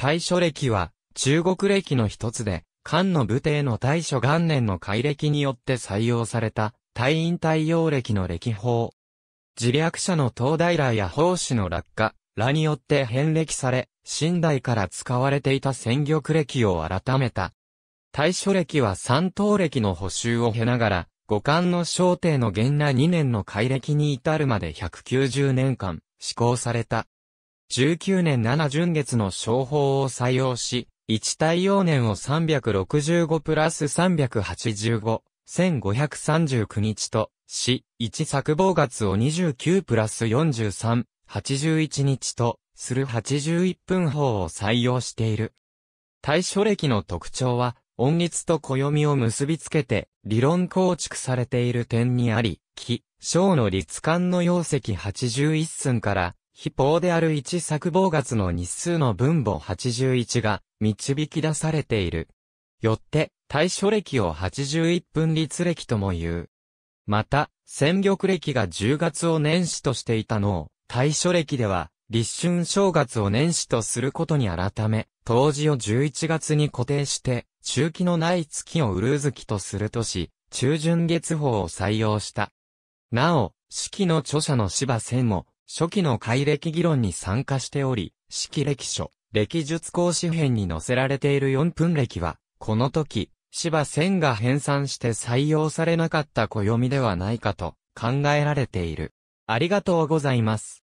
大書歴は、中国歴の一つで、漢の武帝の大書元年の改歴によって採用された、大院太陽歴の歴法。自略者の東大来や法師の落下、らによって変歴され、新代から使われていた戦玉歴を改めた。大書歴は三等歴の補修を経ながら、五冠の小帝の元和2年の改歴に至るまで190年間、施行された。19年7純月の商法を採用し、1対応年を365プラス385、1539日と、し、1作望月を29プラス43、81日と、する81分法を採用している。対書歴の特徴は、音律と暦を結びつけて、理論構築されている点にあり、木、章の律観の容積81寸から、非法である一作某月の日数の分母81が導き出されている。よって、対処歴を81分律歴とも言う。また、戦玉歴が10月を年始としていたのを、対処歴では、立春正月を年始とすることに改め、当時を11月に固定して、中期のない月をウルー月とするとし、中旬月法を採用した。なお、式の著者の芝千も、初期の改歴議論に参加しており、式歴書、歴術講師編に載せられている4分歴は、この時、芝千が編纂して採用されなかった暦ではないかと考えられている。ありがとうございます。